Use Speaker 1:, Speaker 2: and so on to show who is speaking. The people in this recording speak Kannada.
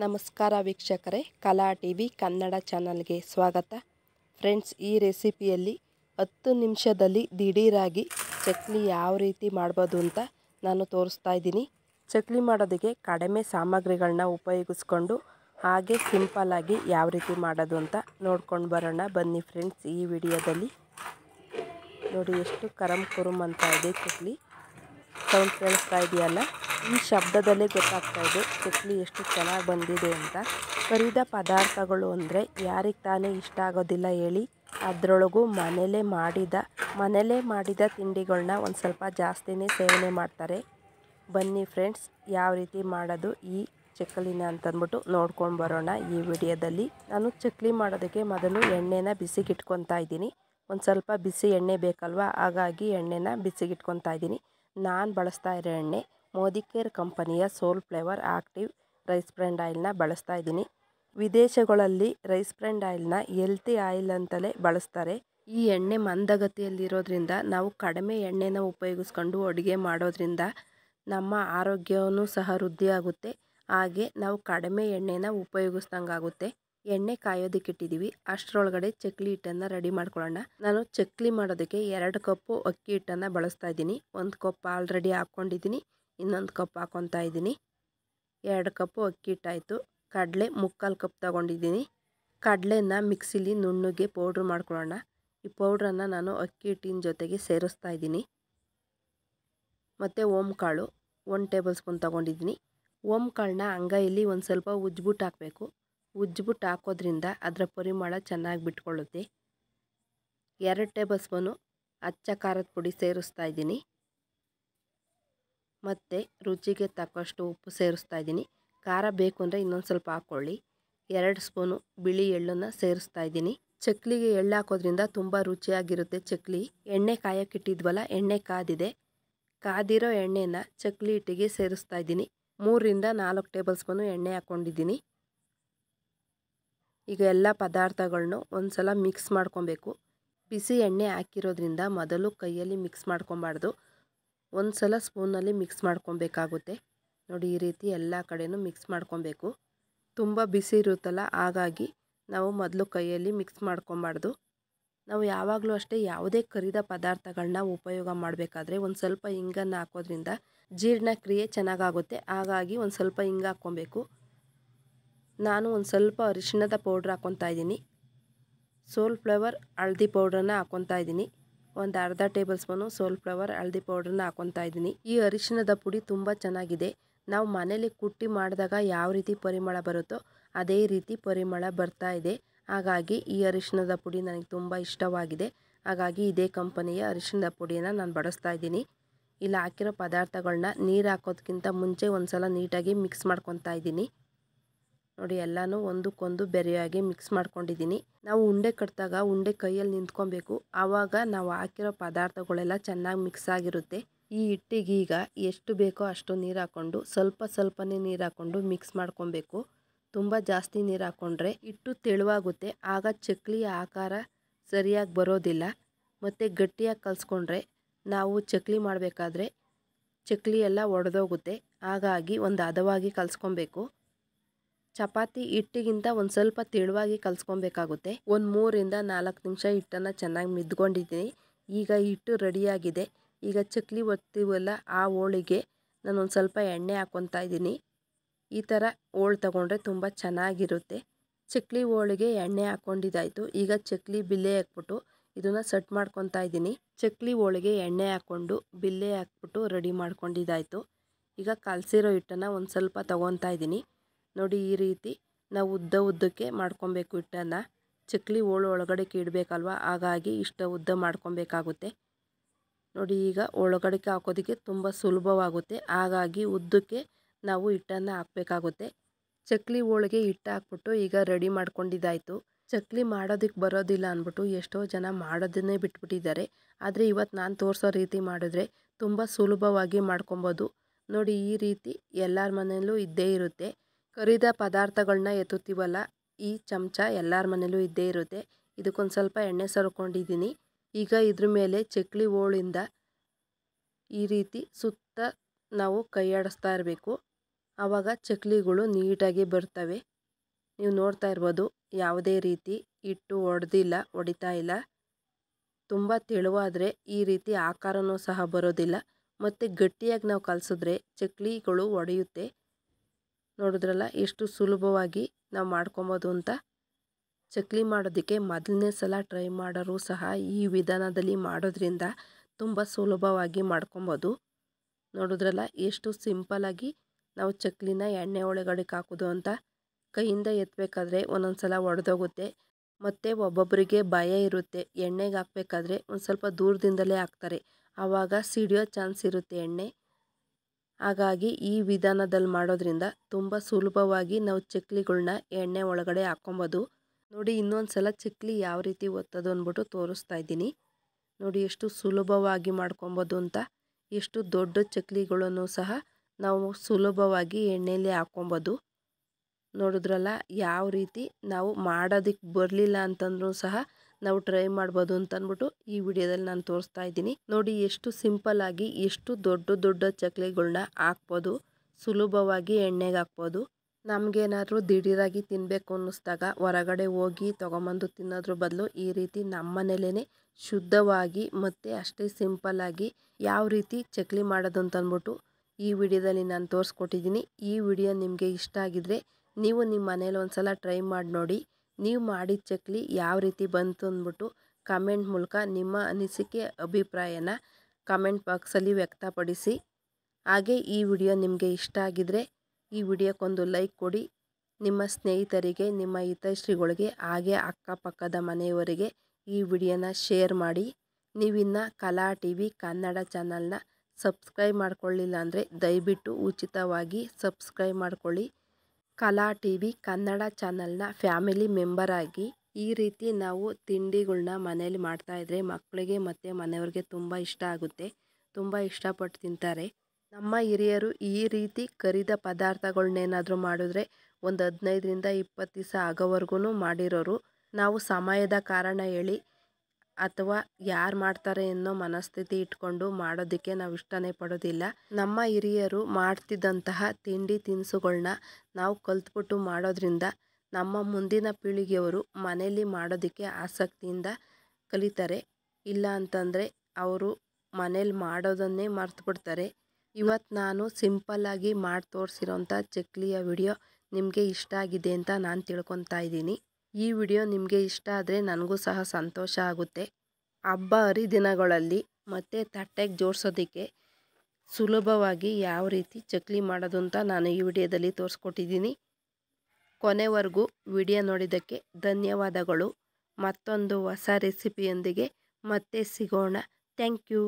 Speaker 1: ನಮಸ್ಕಾರ ವೀಕ್ಷಕರೇ ಕಲಾ ಟಿ ವಿ ಕನ್ನಡ ಚಾನಲ್ಗೆ ಸ್ವಾಗತ ಫ್ರೆಂಡ್ಸ್ ಈ ರೆಸಿಪಿಯಲ್ಲಿ ಹತ್ತು ನಿಮಿಷದಲ್ಲಿ ದಿಢೀರಾಗಿ ಚಕ್ಲಿ ಯಾವ ರೀತಿ ಮಾಡ್ಬೋದು ಅಂತ ನಾನು ತೋರಿಸ್ತಾ ಇದ್ದೀನಿ ಚಕ್ಲಿ ಮಾಡೋದಕ್ಕೆ ಕಡಿಮೆ ಸಾಮಗ್ರಿಗಳನ್ನ ಉಪಯೋಗಿಸ್ಕೊಂಡು ಹಾಗೆ ಸಿಂಪಲಾಗಿ ಯಾವ ರೀತಿ ಮಾಡೋದು ಅಂತ ನೋಡ್ಕೊಂಡು ಬರೋಣ ಬನ್ನಿ ಫ್ರೆಂಡ್ಸ್ ಈ ವಿಡಿಯೋದಲ್ಲಿ ನೋಡಿ ಎಷ್ಟು ಕರಮ್ ಕುರುಮ್ ಅಂತ ಇದೆ ಚಕ್ಲಿ ಸೌಂಡ್ ಕೇಳಿಸ್ತಾ ಇದೆಯಲ್ಲ ಈ ಶಬ್ದದಲ್ಲೇ ಗೊತ್ತಾಗ್ತಾ ಇದೆ ಚಕ್ಕುಲಿ ಎಷ್ಟು ಚೆನ್ನಾಗಿ ಬಂದಿದೆ ಅಂತ ಕರಿದ ಪದಾರ್ಥಗಳು ಅಂದರೆ ಯಾರಿಗೆ ತಾನೇ ಇಷ್ಟ ಆಗೋದಿಲ್ಲ ಹೇಳಿ ಅದರೊಳಗೂ ಮನೆಯಲ್ಲೇ ಮಾಡಿದ ಮನೆಯಲ್ಲೇ ಮಾಡಿದ ತಿಂಡಿಗಳನ್ನ ಒಂದು ಸ್ವಲ್ಪ ಜಾಸ್ತಿನೇ ಸೇವನೆ ಮಾಡ್ತಾರೆ ಬನ್ನಿ ಫ್ರೆಂಡ್ಸ್ ಯಾವ ರೀತಿ ಮಾಡೋದು ಈ ಚಕ್ಕಲಿನ ಅಂತಂದ್ಬಿಟ್ಟು ನೋಡ್ಕೊಂಡು ಬರೋಣ ಈ ವಿಡಿಯೋದಲ್ಲಿ ನಾನು ಚಕ್ಲಿ ಮಾಡೋದಕ್ಕೆ ಮೊದಲು ಎಣ್ಣೆನ ಬಿಸಿಗಿಟ್ಕೊತಾ ಇದ್ದೀನಿ ಒಂದು ಸ್ವಲ್ಪ ಬಿಸಿ ಎಣ್ಣೆ ಬೇಕಲ್ವ ಹಾಗಾಗಿ ಎಣ್ಣೆನ ಬಿಸಿಗಿಟ್ಕೊತಾ ಇದ್ದೀನಿ ನಾನು ಬಳಸ್ತಾ ಇರೋ ಎಣ್ಣೆ ಮೋದಿಕೇರ್ ಕಂಪನಿಯ soul flavour active rice brand ಆಯಿಲ್ನ ಬಳಸ್ತಾ ಇದ್ದೀನಿ ವಿದೇಶಗಳಲ್ಲಿ ರೈಸ್ ಬ್ರ್ಯಾಂಡ್ ಆಯಿಲ್ನ ಎಲ್ತಿ ಆಯಿಲ್ ಅಂತಲೇ ಬಳಸ್ತಾರೆ ಈ ಎಣ್ಣೆ ಮಂದಗತಿಯಲ್ಲಿರೋದ್ರಿಂದ ನಾವು ಕಡಿಮೆ ಎಣ್ಣೆನ ಉಪಯೋಗಿಸ್ಕೊಂಡು ಅಡುಗೆ ಮಾಡೋದ್ರಿಂದ ನಮ್ಮ ಆರೋಗ್ಯವೂ ಸಹ ವೃದ್ಧಿಯಾಗುತ್ತೆ ಹಾಗೆ ನಾವು ಕಡಿಮೆ ಎಣ್ಣೆನ ಉಪಯೋಗಿಸ್ದಂಗಾಗುತ್ತೆ ಎಣ್ಣೆ ಇಟ್ಟಿದ್ದೀವಿ ಅಷ್ಟರೊಳಗಡೆ ಚಕ್ಲಿ ಹಿಟ್ಟನ್ನು ರೆಡಿ ಮಾಡ್ಕೊಳ್ಳೋಣ ನಾನು ಚಕ್ಲಿ ಮಾಡೋದಕ್ಕೆ ಎರಡು ಕಪ್ಪು ಅಕ್ಕಿ ಹಿಟ್ಟನ್ನು ಬಳಸ್ತಾ ಇದ್ದೀನಿ ಒಂದು ಕಪ್ ಆಲ್ರೆಡಿ ಹಾಕ್ಕೊಂಡಿದ್ದೀನಿ ಇನ್ನೊಂದು ಕಪ್ ಹಾಕೊತಾ ಇದ್ದೀನಿ ಎರಡು ಕಪ್ಪು ಅಕ್ಕಿ ಹಿಟ್ಟಾಯಿತು ಕಡಲೆ ಮುಕ್ಕಾಲು ಕಪ್ ತಗೊಂಡಿದ್ದೀನಿ ಕಡಲೆನ ಮಿಕ್ಸಿಲಿ ನುಣ್ಣಗೆ ಪೌಡ್ರ್ ಮಾಡ್ಕೊಳ್ಳೋಣ ಈ ಪೌಡ್ರನ್ನು ನಾನು ಅಕ್ಕಿ ಹಿಟ್ಟಿನ ಜೊತೆಗೆ ಸೇರಿಸ್ತಾ ಇದ್ದೀನಿ ಮತ್ತು ಕಾಳು ಒಂದು ಟೇಬಲ್ ಸ್ಪೂನ್ ತೊಗೊಂಡಿದ್ದೀನಿ ಕಾಳನ್ನ ಅಂಗೈಯಲ್ಲಿ ಒಂದು ಸ್ವಲ್ಪ ಉಜ್ಬಿಟ್ಟು ಹಾಕಬೇಕು ಉಜ್ಬಿಟ್ಟು ಹಾಕೋದ್ರಿಂದ ಅದರ ಪರಿಮಳ ಚೆನ್ನಾಗಿ ಬಿಟ್ಕೊಳ್ಳುತ್ತೆ ಎರಡು ಟೇಬಲ್ ಸ್ಪೂನು ಅಚ್ಚ ಖಾರದ ಪುಡಿ ಸೇರಿಸ್ತಾ ಇದ್ದೀನಿ ಮತ್ತು ರುಚಿಗೆ ತಕ್ಕಷ್ಟು ಉಪ್ಪು ಸೇರಿಸ್ತಾ ಇದ್ದೀನಿ ಖಾರ ಬೇಕು ಅಂದರೆ ಇನ್ನೊಂದು ಸ್ವಲ್ಪ ಹಾಕ್ಕೊಳ್ಳಿ ಎರಡು ಸ್ಪೂನು ಬಿಳಿ ಎಳ್ಳನ್ನು ಸೇರಿಸ್ತಾ ಇದ್ದೀನಿ ಚಕ್ಲಿಗೆ ಎಳ್ಳು ಹಾಕೋದ್ರಿಂದ ತುಂಬ ರುಚಿಯಾಗಿರುತ್ತೆ ಚಕ್ಲಿ ಎಣ್ಣೆ ಇಟ್ಟಿದ್ವಲ್ಲ ಎಣ್ಣೆ ಕಾದಿದೆ ಕಾದಿರೋ ಎಣ್ಣೆನ ಚಕ್ಲಿ ಹಿಟ್ಟಿಗೆ ಸೇರಿಸ್ತಾ ಇದ್ದೀನಿ ಮೂರರಿಂದ ನಾಲ್ಕು ಟೇಬಲ್ ಸ್ಪೂನು ಎಣ್ಣೆ ಹಾಕ್ಕೊಂಡಿದ್ದೀನಿ ಈಗ ಎಲ್ಲ ಪದಾರ್ಥಗಳನ್ನು ಒಂದು ಸಲ ಮಿಕ್ಸ್ ಮಾಡ್ಕೊಬೇಕು ಬಿಸಿ ಎಣ್ಣೆ ಹಾಕಿರೋದ್ರಿಂದ ಮೊದಲು ಕೈಯಲ್ಲಿ ಮಿಕ್ಸ್ ಮಾಡ್ಕೊಬಾರ್ದು ಒಂದು ಸಲ ಸ್ಪೂನಲ್ಲಿ ಮಿಕ್ಸ್ ಮಾಡ್ಕೊಬೇಕಾಗುತ್ತೆ ನೋಡಿ ಈ ರೀತಿ ಎಲ್ಲ ಕಡೆಯೂ ಮಿಕ್ಸ್ ಮಾಡ್ಕೊಬೇಕು ತುಂಬ ಬಿಸಿ ಇರುತ್ತಲ್ಲ ಹಾಗಾಗಿ ನಾವು ಮೊದಲು ಕೈಯಲ್ಲಿ ಮಿಕ್ಸ್ ಮಾಡ್ಕೊಬಾರ್ದು ನಾವು ಯಾವಾಗಲೂ ಅಷ್ಟೇ ಯಾವುದೇ ಕರಿದ ಪದಾರ್ಥಗಳನ್ನ ಉಪಯೋಗ ಮಾಡಬೇಕಾದ್ರೆ ಒಂದು ಸ್ವಲ್ಪ ಹಿಂಗನ್ನು ಹಾಕೋದ್ರಿಂದ ಜೀರ್ಣಕ್ರಿಯೆ ಚೆನ್ನಾಗಾಗುತ್ತೆ ಹಾಗಾಗಿ ಒಂದು ಸ್ವಲ್ಪ ಹಿಂಗ ಹಾಕ್ಕೊಬೇಕು ನಾನು ಒಂದು ಸ್ವಲ್ಪ ಅರಿಶಿಣದ ಪೌಡ್ರ್ ಹಾಕ್ಕೊತಾ ಇದ್ದೀನಿ ಸೋಲ್ ಫ್ಲವರ್ ಹಳದಿ ಪೌಡ್ರನ್ನ ಹಾಕ್ಕೊತಾ ಇದ್ದೀನಿ ಒಂದು ಅರ್ಧ ಟೇಬಲ್ ಸ್ಪೂನು ಸೋಲ್ ಫ್ಲವರ್ ಹಳದಿ ಪೌಡ್ರನ್ನ ಹಾಕೊತಾ ಇದ್ದೀನಿ ಈ ಅರಿಶಿಣದ ಪುಡಿ ತುಂಬ ಚೆನ್ನಾಗಿದೆ ನಾವು ಮನೇಲಿ ಕುಟ್ಟಿ ಮಾಡಿದಾಗ ಯಾವ ರೀತಿ ಪರಿಮಳ ಬರುತ್ತೋ ಅದೇ ರೀತಿ ಪರಿಮಳ ಬರ್ತಾ ಇದೆ ಹಾಗಾಗಿ ಈ ಅರಿಶಿಣದ ಪುಡಿ ನನಗೆ ತುಂಬ ಇಷ್ಟವಾಗಿದೆ ಹಾಗಾಗಿ ಇದೇ ಕಂಪನಿಯ ಅರಿಶಿಣದ ಪುಡಿಯನ್ನು ನಾನು ಬಡಿಸ್ತಾ ಇದ್ದೀನಿ ಇಲ್ಲಿ ಹಾಕಿರೋ ಪದಾರ್ಥಗಳನ್ನ ನೀರು ಹಾಕೋದಕ್ಕಿಂತ ಮುಂಚೆ ಒಂದು ಸಲ ನೀಟಾಗಿ ಮಿಕ್ಸ್ ಮಾಡ್ಕೊತಾ ಇದ್ದೀನಿ ನೋಡಿ ಎಲ್ಲನೂ ಒಂದಕ್ಕೊಂದು ಬೆರೆಯಾಗಿ ಮಿಕ್ಸ್ ಮಾಡ್ಕೊಂಡಿದ್ದೀನಿ ನಾವು ಉಂಡೆ ಕಟ್ಟಿದಾಗ ಉಂಡೆ ಕೈಯಲ್ಲಿ ನಿಂತ್ಕೊಬೇಕು ಆವಾಗ ನಾವು ಹಾಕಿರೋ ಪದಾರ್ಥಗಳೆಲ್ಲ ಚೆನ್ನಾಗಿ ಮಿಕ್ಸ್ ಆಗಿರುತ್ತೆ ಈ ಹಿಟ್ಟಿಗೆ ಈಗ ಎಷ್ಟು ಬೇಕೋ ಅಷ್ಟು ನೀರು ಹಾಕ್ಕೊಂಡು ಸ್ವಲ್ಪ ಸ್ವಲ್ಪನೇ ನೀರು ಹಾಕ್ಕೊಂಡು ಮಿಕ್ಸ್ ಮಾಡ್ಕೊಬೇಕು ತುಂಬ ಜಾಸ್ತಿ ನೀರು ಹಾಕ್ಕೊಂಡ್ರೆ ಹಿಟ್ಟು ತೆಳುವಾಗುತ್ತೆ ಆಗ ಚಕ್ಲಿಯ ಆಕಾರ ಸರಿಯಾಗಿ ಬರೋದಿಲ್ಲ ಮತ್ತು ಗಟ್ಟಿಯಾಗಿ ಕಲಿಸ್ಕೊಂಡ್ರೆ ನಾವು ಚಕ್ಲಿ ಮಾಡಬೇಕಾದ್ರೆ ಚಕ್ಲಿ ಎಲ್ಲ ಒಡೆದೋಗುತ್ತೆ ಹಾಗಾಗಿ ಒಂದು ಹದವಾಗಿ ಕಲಿಸ್ಕೊಬೇಕು ಚಪಾತಿ ಹಿಟ್ಟಿಗಿಂತ ಒಂದು ಸ್ವಲ್ಪ ತೆಳುವಾಗಿ ಕಲ್ಸ್ಕೊಬೇಕಾಗುತ್ತೆ ಒಂದು ಮೂರಿಂದ ನಾಲ್ಕು ನಿಮಿಷ ಹಿಟ್ಟನ್ನು ಚೆನ್ನಾಗಿ ಮಿದ್ಕೊಂಡಿದ್ದೀನಿ ಈಗ ಹಿಟ್ಟು ರೆಡಿಯಾಗಿದೆ ಈಗ ಚಕ್ಲಿ ಒತ್ತೀವಲ್ಲ ಆ ಹೋಳಿಗೆ ನಾನು ಒಂದು ಸ್ವಲ್ಪ ಎಣ್ಣೆ ಹಾಕ್ಕೊತಾ ಇದ್ದೀನಿ ಈ ಥರ ಹೋಳು ತಗೊಂಡ್ರೆ ತುಂಬ ಚೆನ್ನಾಗಿರುತ್ತೆ ಚಕ್ಲಿ ಹೋಳಿಗೆ ಎಣ್ಣೆ ಹಾಕ್ಕೊಂಡಿದ್ದಾಯಿತು ಈಗ ಚಕ್ಲಿ ಬಿಲ್ಲೆ ಹಾಕ್ಬಿಟ್ಟು ಇದನ್ನು ಸೆಟ್ ಮಾಡ್ಕೊತಾ ಇದ್ದೀನಿ ಚಕ್ಲಿ ಹೋಳಿಗೆ ಎಣ್ಣೆ ಹಾಕ್ಕೊಂಡು ಬಿಲ್ಲೆ ಹಾಕ್ಬಿಟ್ಟು ರೆಡಿ ಮಾಡ್ಕೊಂಡಿದ್ದಾಯಿತು ಈಗ ಕಲಸಿರೋ ಹಿಟ್ಟನ್ನು ಒಂದು ಸ್ವಲ್ಪ ತೊಗೊತಾ ಇದ್ದೀನಿ ನೋಡಿ ಈ ರೀತಿ ನಾವು ಉದ್ದ ಉದ್ದಕ್ಕೆ ಮಾಡ್ಕೊಬೇಕು ಹಿಟ್ಟನ್ನು ಚಕ್ಲಿ ಹೋಳು ಒಳಗಡೆ ಇಡಬೇಕಲ್ವ ಹಾಗಾಗಿ ಇಷ್ಟ ಉದ್ದ ಮಾಡ್ಕೊಬೇಕಾಗುತ್ತೆ ನೋಡಿ ಈಗ ಒಳಗಡೆಗೆ ಹಾಕೋದಕ್ಕೆ ತುಂಬ ಸುಲಭವಾಗುತ್ತೆ ಹಾಗಾಗಿ ಉದ್ದಕ್ಕೆ ನಾವು ಹಿಟ್ಟನ್ನು ಹಾಕಬೇಕಾಗುತ್ತೆ ಚಕ್ಲಿ ಹೋಳಿಗೆ ಹಿಟ್ಟು ಹಾಕ್ಬಿಟ್ಟು ಈಗ ರೆಡಿ ಮಾಡ್ಕೊಂಡಿದ್ದಾಯಿತು ಚಕ್ಲಿ ಮಾಡೋದಕ್ಕೆ ಬರೋದಿಲ್ಲ ಅಂದ್ಬಿಟ್ಟು ಎಷ್ಟೋ ಜನ ಮಾಡೋದನ್ನೇ ಬಿಟ್ಬಿಟ್ಟಿದ್ದಾರೆ ಆದರೆ ಇವತ್ತು ನಾನು ತೋರಿಸೋ ರೀತಿ ಮಾಡಿದ್ರೆ ತುಂಬ ಸುಲಭವಾಗಿ ಮಾಡ್ಕೊಬೋದು ನೋಡಿ ಈ ರೀತಿ ಎಲ್ಲರ ಮನೆಯಲ್ಲೂ ಇದ್ದೇ ಇರುತ್ತೆ ಕರಿದ ಪದಾರ್ಥಗಳನ್ನ ಎತ್ತುತ್ತೀವಲ್ಲ ಈ ಚಮಚ ಎಲ್ಲರ ಮನೇಲೂ ಇದ್ದೇ ಇರುತ್ತೆ ಇದಕ್ಕೊಂದು ಸ್ವಲ್ಪ ಎಣ್ಣೆ ಸರ್ಕೊಂಡಿದ್ದೀನಿ ಈಗ ಇದ್ರ ಮೇಲೆ ಚಕ್ಲಿ ಹೋಳಿಂದ ಈ ರೀತಿ ಸುತ್ತ ನಾವು ಕೈಯಾಡಿಸ್ತಾ ಇರಬೇಕು ಆವಾಗ ಚಕ್ಲಿಗಳು ನೀಟಾಗಿ ಬರ್ತವೆ ನೀವು ನೋಡ್ತಾ ಇರ್ಬೋದು ಯಾವುದೇ ರೀತಿ ಹಿಟ್ಟು ಒಡೆದಿಲ್ಲ ಒಡಿತಾ ಇಲ್ಲ ತುಂಬ ತೆಳುವಾದರೆ ಈ ರೀತಿ ಆಕಾರವೂ ಸಹ ಬರೋದಿಲ್ಲ ಮತ್ತು ಗಟ್ಟಿಯಾಗಿ ನಾವು ಕಲಸಿದ್ರೆ ಚಕ್ಲಿಗಳು ಒಡೆಯುತ್ತೆ ನೋಡಿದ್ರಲ್ಲ ಎಷ್ಟು ಸುಲಭವಾಗಿ ನಾವು ಮಾಡ್ಕೊಬೋದು ಅಂತ ಚಕ್ಲಿ ಮಾಡೋದಕ್ಕೆ ಮೊದಲನೇ ಸಲ ಟ್ರೈ ಮಾಡೋರು ಸಹ ಈ ವಿಧಾನದಲ್ಲಿ ಮಾಡೋದ್ರಿಂದ ತುಂಬ ಸುಲಭವಾಗಿ ಮಾಡ್ಕೊಬೋದು ನೋಡಿದ್ರಲ್ಲ ಎಷ್ಟು ಸಿಂಪಲಾಗಿ ನಾವು ಚಕ್ಲಿನ ಎಣ್ಣೆ ಒಳಗಡೆ ಹಾಕೋದು ಅಂತ ಕೈಯಿಂದ ಎತ್ತಬೇಕಾದ್ರೆ ಒಂದೊಂದು ಸಲ ಒಡೆದೋಗುತ್ತೆ ಮತ್ತು ಒಬ್ಬೊಬ್ಬರಿಗೆ ಭಯ ಇರುತ್ತೆ ಎಣ್ಣೆಗೆ ಹಾಕಬೇಕಾದ್ರೆ ಒಂದು ಸ್ವಲ್ಪ ದೂರದಿಂದಲೇ ಹಾಕ್ತಾರೆ ಆವಾಗ ಸಿಡಿಯೋ ಚಾನ್ಸ್ ಇರುತ್ತೆ ಎಣ್ಣೆ ಹಾಗಾಗಿ ಈ ವಿಧಾನದಲ್ಲಿ ಮಾಡೋದ್ರಿಂದ ತುಂಬ ಸುಲಭವಾಗಿ ನಾವು ಚಕ್ಲಿಗಳನ್ನ ಎಣ್ಣೆ ಒಳಗಡೆ ಹಾಕೊಬೋದು ನೋಡಿ ಇನ್ನೊಂದು ಸಲ ಚಕ್ಲಿ ಯಾವ ರೀತಿ ಒತ್ತೋದು ಅಂದ್ಬಿಟ್ಟು ತೋರಿಸ್ತಾ ಇದ್ದೀನಿ ನೋಡಿ ಎಷ್ಟು ಸುಲಭವಾಗಿ ಮಾಡ್ಕೊಬೋದು ಅಂತ ಎಷ್ಟು ದೊಡ್ಡ ಚಕ್ಲಿಗಳನ್ನು ಸಹ ನಾವು ಸುಲಭವಾಗಿ ಎಣ್ಣೆಯಲ್ಲಿ ಹಾಕೊಬೋದು ನೋಡಿದ್ರಲ್ಲ ಯಾವ ರೀತಿ ನಾವು ಮಾಡೋದಕ್ಕೆ ಬರಲಿಲ್ಲ ಅಂತಂದ್ರೂ ಸಹ ನಾವು ಟ್ರೈ ಮಾಡ್ಬೋದು ಅಂತ ಅಂದ್ಬಿಟ್ಟು ಈ ವಿಡಿಯೋದಲ್ಲಿ ನಾನು ತೋರಿಸ್ತಾ ಇದ್ದೀನಿ ನೋಡಿ ಎಷ್ಟು ಸಿಂಪಲ್ ಆಗಿ ಎಷ್ಟು ದೊಡ್ಡ ದೊಡ್ಡ ಚಕ್ಲಿಗಳನ್ನ ಹಾಕ್ಬೋದು ಸುಲಭವಾಗಿ ಎಣ್ಣೆಗೆ ಹಾಕ್ಬೋದು ನಮಗೇನಾದರೂ ದಿಢೀರಾಗಿ ತಿನ್ನಬೇಕು ಅನ್ನಿಸ್ದಾಗ ಹೊರಗಡೆ ಹೋಗಿ ತೊಗೊಂಬಂದು ತಿನ್ನೋದ್ರ ಬದಲು ಈ ರೀತಿ ನಮ್ಮ ನಮ್ಮನೇಲೇ ಶುದ್ಧವಾಗಿ ಮತ್ತು ಅಷ್ಟೇ ಸಿಂಪಲ್ಲಾಗಿ ಯಾವ ರೀತಿ ಚಕ್ಲಿ ಮಾಡೋದು ಅಂತ ಈ ವಿಡಿಯೋದಲ್ಲಿ ನಾನು ತೋರಿಸ್ಕೊಟ್ಟಿದ್ದೀನಿ ಈ ವಿಡಿಯೋ ನಿಮಗೆ ಇಷ್ಟ ಆಗಿದ್ರೆ ನೀವು ನಿಮ್ಮ ಮನೇಲಿ ಒಂದು ಸಲ ಟ್ರೈ ಮಾಡಿ ನೋಡಿ ನೀವು ಮಾಡಿದ ಚಕ್ಲಿ ಯಾವ ರೀತಿ ಬಂತು ಅಂದ್ಬಿಟ್ಟು ಕಮೆಂಟ್ ಮೂಲಕ ನಿಮ್ಮ ಅನಿಸಿಕೆ ಅಭಿಪ್ರಾಯನ ಕಮೆಂಟ್ ಬಾಕ್ಸಲ್ಲಿ ವ್ಯಕ್ತಪಡಿಸಿ ಹಾಗೆ ಈ ವಿಡಿಯೋ ನಿಮಗೆ ಇಷ್ಟ ಆಗಿದರೆ ಈ ವಿಡಿಯೋಕ್ಕೊಂದು ಲೈಕ್ ಕೊಡಿ ನಿಮ್ಮ ಸ್ನೇಹಿತರಿಗೆ ನಿಮ್ಮ ಹಿತಶ್ರೀಗಳಿಗೆ ಹಾಗೆ ಅಕ್ಕಪಕ್ಕದ ಮನೆಯವರಿಗೆ ಈ ವಿಡಿಯೋನ ಶೇರ್ ಮಾಡಿ ನೀವಿನ್ನು ಕಲಾ ಟಿ ವಿ ಕನ್ನಡ ಚಾನಲ್ನ ಸಬ್ಸ್ಕ್ರೈಬ್ ಮಾಡ್ಕೊಳ್ಳಿಲ್ಲ ಅಂದರೆ ದಯವಿಟ್ಟು ಉಚಿತವಾಗಿ ಸಬ್ಸ್ಕ್ರೈಬ್ ಮಾಡ್ಕೊಳ್ಳಿ ಕಲಾ ಟಿ ವಿ ಕನ್ನಡ ಚಾನಲ್ನ ಫ್ಯಾಮಿಲಿ ಮೆಂಬರಾಗಿ ಈ ರೀತಿ ನಾವು ತಿಂಡಿಗಳನ್ನ ಮನೇಲಿ ಮಾಡ್ತಾಯಿದ್ರೆ ಮಕ್ಕಳಿಗೆ ಮತ್ತು ಮನೆಯವ್ರಿಗೆ ತುಂಬ ಇಷ್ಟ ಆಗುತ್ತೆ ತುಂಬ ಇಷ್ಟಪಟ್ಟು ತಿಂತಾರೆ ನಮ್ಮ ಹಿರಿಯರು ಈ ರೀತಿ ಕರಿದ ಪದಾರ್ಥಗಳ್ನೇನಾದರೂ ಮಾಡಿದ್ರೆ ಒಂದು ಹದಿನೈದರಿಂದ ಇಪ್ಪತ್ತು ದಿವಸ ಆಗೋವರೆಗೂ ಮಾಡಿರೋರು ನಾವು ಸಮಯದ ಕಾರಣ ಹೇಳಿ ಅಥವಾ ಯಾರು ಮಾಡ್ತಾರೆ ಅನ್ನೋ ಮನಸ್ಥಿತಿ ಇಟ್ಕೊಂಡು ಮಾಡೋದಕ್ಕೆ ನಾವು ಇಷ್ಟನೇ ಪಡೋದಿಲ್ಲ ನಮ್ಮ ಹಿರಿಯರು ಮಾಡ್ತಿದ್ದಂತಹ ತಿಂಡಿ ತಿನಿಸುಗಳನ್ನ ನಾವು ಕಲ್ತ್ಬಿಟ್ಟು ಮಾಡೋದ್ರಿಂದ ನಮ್ಮ ಮುಂದಿನ ಪೀಳಿಗೆಯವರು ಮನೆಯಲ್ಲಿ ಮಾಡೋದಕ್ಕೆ ಆಸಕ್ತಿಯಿಂದ ಕಲಿತಾರೆ ಇಲ್ಲ ಅಂತಂದರೆ ಅವರು ಮನೇಲಿ ಮಾಡೋದನ್ನೇ ಮರ್ತುಬಿಡ್ತಾರೆ ಇವತ್ತು ನಾನು ಸಿಂಪಲ್ಲಾಗಿ ಮಾಡಿ ತೋರಿಸಿರೋಂಥ ಚಕ್ಲಿಯ ವಿಡಿಯೋ ನಿಮಗೆ ಇಷ್ಟ ಆಗಿದೆ ಅಂತ ನಾನು ತಿಳ್ಕೊತಾ ಇದ್ದೀನಿ ಈ ವಿಡಿಯೋ ನಿಮಗೆ ಇಷ್ಟ ಆದರೆ ನನಗೂ ಸಹ ಸಂತೋಷ ಆಗುತ್ತೆ ಹಬ್ಬ ಹರಿದಿನಗಳಲ್ಲಿ ಮತ್ತು ತಟ್ಟೆಗೆ ಜೋಡಿಸೋದಕ್ಕೆ ಸುಲಭವಾಗಿ ಯಾವ ರೀತಿ ಚಕ್ಲಿ ಮಾಡೋದು ಅಂತ ನಾನು ಈ ವಿಡಿಯೋದಲ್ಲಿ ತೋರಿಸ್ಕೊಟ್ಟಿದ್ದೀನಿ ಕೊನೆವರೆಗೂ ವಿಡಿಯೋ ನೋಡಿದ್ದಕ್ಕೆ ಧನ್ಯವಾದಗಳು ಮತ್ತೊಂದು ಹೊಸ ರೆಸಿಪಿಯೊಂದಿಗೆ ಮತ್ತೆ ಸಿಗೋಣ ಥ್ಯಾಂಕ್ ಯು